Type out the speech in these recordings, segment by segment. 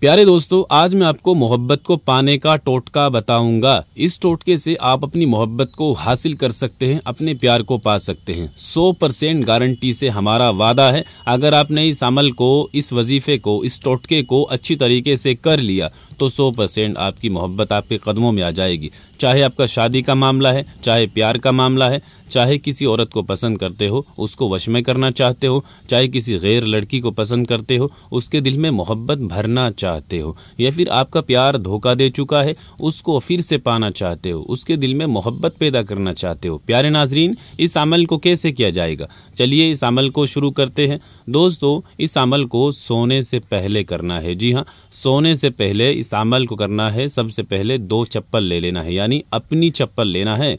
प्यारे दोस्तों आज मैं आपको मोहब्बत को पाने का टोटका बताऊंगा इस टोटके से आप अपनी मोहब्बत को हासिल कर सकते हैं अपने प्यार को पा सकते हैं 100 परसेंट गारंटी से हमारा वादा है अगर आपने इस अमल को इस वजीफे को इस टोटके को अच्छी तरीके से कर लिया तो 100 परसेंट आपकी मोहब्बत आपके कदमों में आ जाएगी चाहे आपका शादी का मामला है चाहे प्यार का मामला है चाहे किसी औरत को पसंद करते हो उसको वश में करना चाहते हो चाहे किसी गैर लड़की को पसंद करते हो उसके दिल में मोहब्बत भरना चाहते हो या फिर आपका प्यार धोखा दे चुका है उसको फिर से पाना चाहते हो उसके दिल में मोहब्बत पैदा करना चाहते हो प्यारे नाजरीन इस अमल को कैसे किया जाएगा चलिए इस अमल को शुरू करते हैं दोस्तों इस अमल को सोने से पहले करना है जी हाँ सोने से पहले इस अमल को करना है सबसे पहले दो चप्पल ले लेना है यानी अपनी चप्पल लेना है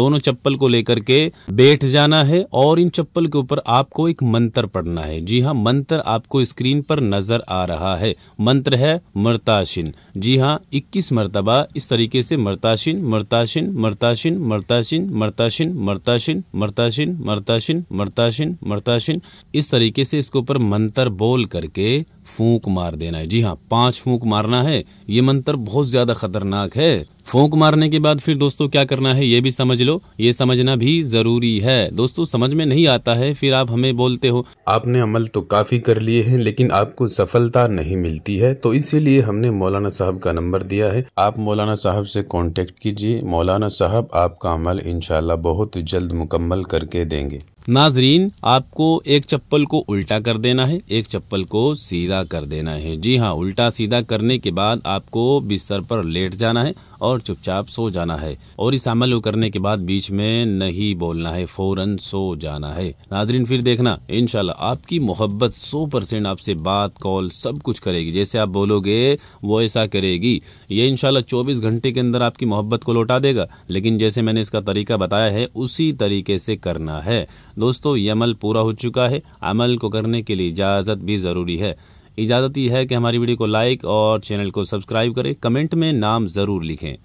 दोनों चप्पल को लेकर के बैठ जाना है और इन चप्पल के ऊपर आपको एक मंत्र पढ़ना है जी हाँ मंत्र आपको स्क्रीन पर नजर आ रहा है मंत्र है मर्ताशिन जी हाँ 21 मरतबा इस तरीके से मर्ताशिन मर्ताशिन मर्ताशिन मर्ताशिन मर्ताशिन मर्ताशिन मर्ताशिन मर्ताशिन मर्ताशिन मर्ताशिन इस तरीके से इसके ऊपर मंत्र बोल करके फूंक मार देना है जी हाँ पांच फूंक मारना है ये मंत्र बहुत ज्यादा खतरनाक है फोंक मारने के बाद फिर दोस्तों क्या करना है ये भी समझ लो ये समझना भी जरूरी है दोस्तों समझ में नहीं आता है फिर आप हमें बोलते हो आपने अमल तो काफ़ी कर लिए हैं लेकिन आपको सफलता नहीं मिलती है तो इसीलिए हमने मौलाना साहब का नंबर दिया है आप मौलाना साहब से कांटेक्ट कीजिए मौलाना साहब आपका अमल इनशाला बहुत जल्द मुकम्मल करके देंगे नाजरीन आपको एक चप्पल को उल्टा कर देना है एक चप्पल को सीधा कर देना है जी हाँ उल्टा सीधा करने के बाद आपको बिस्तर पर लेट जाना है और चुपचाप सो जाना है और इस अमल को करने के बाद बीच में नहीं बोलना है फौरन सो जाना है नाजरीन फिर देखना इनशाला आपकी मोहब्बत सौ परसेंट आपसे बात कॉल सब कुछ करेगी जैसे आप बोलोगे वो ऐसा करेगी ये इनशाला चौबीस घंटे के अंदर आपकी मोहब्बत को लौटा देगा लेकिन जैसे मैंने इसका तरीका बताया है उसी तरीके से करना है दोस्तों ये अमल पूरा हो चुका है अमल को करने के लिए इजाज़त भी ज़रूरी है इजाज़त ही है कि हमारी वीडियो को लाइक और चैनल को सब्सक्राइब करें कमेंट में नाम ज़रूर लिखें